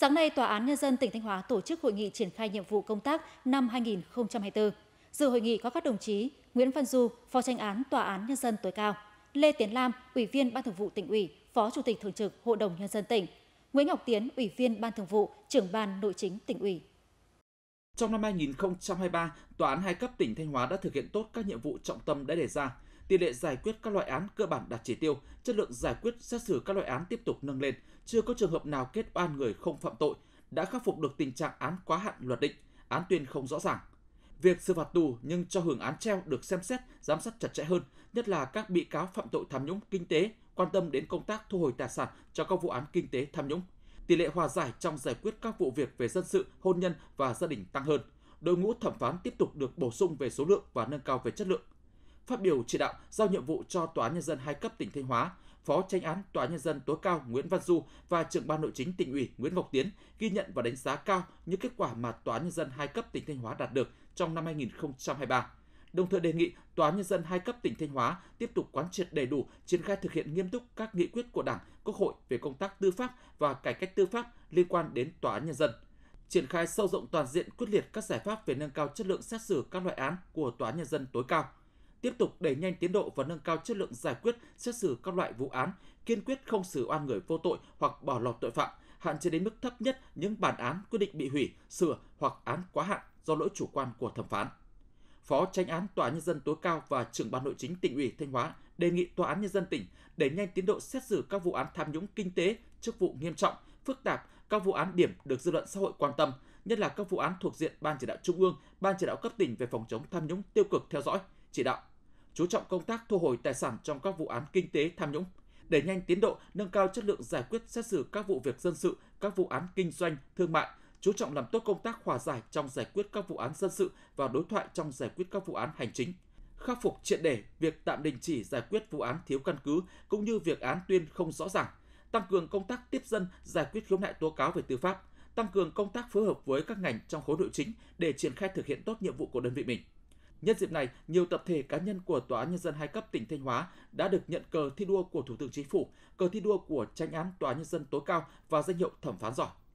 Sáng nay, Tòa án Nhân dân tỉnh Thanh Hóa tổ chức hội nghị triển khai nhiệm vụ công tác năm 2024. Dự hội nghị có các đồng chí Nguyễn Văn Du, Phó tranh án Tòa án Nhân dân tối cao, Lê Tiến Lam, Ủy viên Ban thường vụ tỉnh ủy, Phó Chủ tịch Thường trực Hội đồng Nhân dân tỉnh, Nguyễn Ngọc Tiến, Ủy viên Ban thường vụ, trưởng Ban Nội chính tỉnh ủy. Trong năm 2023, Tòa án hai cấp tỉnh Thanh Hóa đã thực hiện tốt các nhiệm vụ trọng tâm đã đề ra, tỷ lệ giải quyết các loại án cơ bản đạt chỉ tiêu, chất lượng giải quyết xét xử các loại án tiếp tục nâng lên, chưa có trường hợp nào kết oan người không phạm tội, đã khắc phục được tình trạng án quá hạn luật định, án tuyên không rõ ràng. Việc xử phạt tù nhưng cho hưởng án treo được xem xét, giám sát chặt chẽ hơn, nhất là các bị cáo phạm tội tham nhũng kinh tế, quan tâm đến công tác thu hồi tài sản cho các vụ án kinh tế tham nhũng. Tỷ lệ hòa giải trong giải quyết các vụ việc về dân sự, hôn nhân và gia đình tăng hơn. Đội ngũ thẩm phán tiếp tục được bổ sung về số lượng và nâng cao về chất lượng Phát biểu chỉ đạo giao nhiệm vụ cho Tòa án nhân dân hai cấp tỉnh Thanh Hóa, Phó Tranh án Tòa nhân dân tối cao Nguyễn Văn Du và trưởng ban nội chính tỉnh ủy Nguyễn Ngọc Tiến ghi nhận và đánh giá cao những kết quả mà Tòa nhân dân hai cấp tỉnh Thanh Hóa đạt được trong năm 2023. Đồng thời đề nghị Tòa nhân dân hai cấp tỉnh Thanh Hóa tiếp tục quán triệt đầy đủ, triển khai thực hiện nghiêm túc các nghị quyết của Đảng, Quốc hội về công tác tư pháp và cải cách tư pháp liên quan đến Tòa án nhân dân triển khai sâu rộng toàn diện quyết liệt các giải pháp về nâng cao chất lượng xét xử các loại án của Tòa án nhân dân tối cao tiếp tục đẩy nhanh tiến độ và nâng cao chất lượng giải quyết xét xử các loại vụ án, kiên quyết không xử oan người vô tội hoặc bỏ lọt tội phạm, hạn chế đến mức thấp nhất những bản án quyết định bị hủy, sửa hoặc án quá hạn do lỗi chủ quan của thẩm phán. Phó Tranh án Tòa nhân dân tối cao và trưởng ban nội chính tỉnh ủy Thanh Hóa đề nghị Tòa án nhân dân tỉnh đẩy nhanh tiến độ xét xử các vụ án tham nhũng kinh tế, chức vụ nghiêm trọng, phức tạp, các vụ án điểm được dư luận xã hội quan tâm, nhất là các vụ án thuộc diện Ban chỉ đạo Trung ương, Ban chỉ đạo cấp tỉnh về phòng chống tham nhũng tiêu cực theo dõi, chỉ đạo chú trọng công tác thu hồi tài sản trong các vụ án kinh tế tham nhũng, đẩy nhanh tiến độ nâng cao chất lượng giải quyết xét xử các vụ việc dân sự, các vụ án kinh doanh, thương mại, chú trọng làm tốt công tác hòa giải trong giải quyết các vụ án dân sự và đối thoại trong giải quyết các vụ án hành chính khắc phục triệt để việc tạm đình chỉ giải quyết vụ án thiếu căn cứ cũng như việc án tuyên không rõ ràng, tăng cường công tác tiếp dân giải quyết khiếu nại tố cáo về tư pháp, tăng cường công tác phối hợp với các ngành trong khối nội chính để triển khai thực hiện tốt nhiệm vụ của đơn vị mình. Nhân dịp này, nhiều tập thể cá nhân của Tòa án Nhân dân hai cấp tỉnh Thanh Hóa đã được nhận cờ thi đua của Thủ tướng Chính phủ, cờ thi đua của tranh án Tòa án Nhân dân tối cao và danh hiệu thẩm phán giỏi.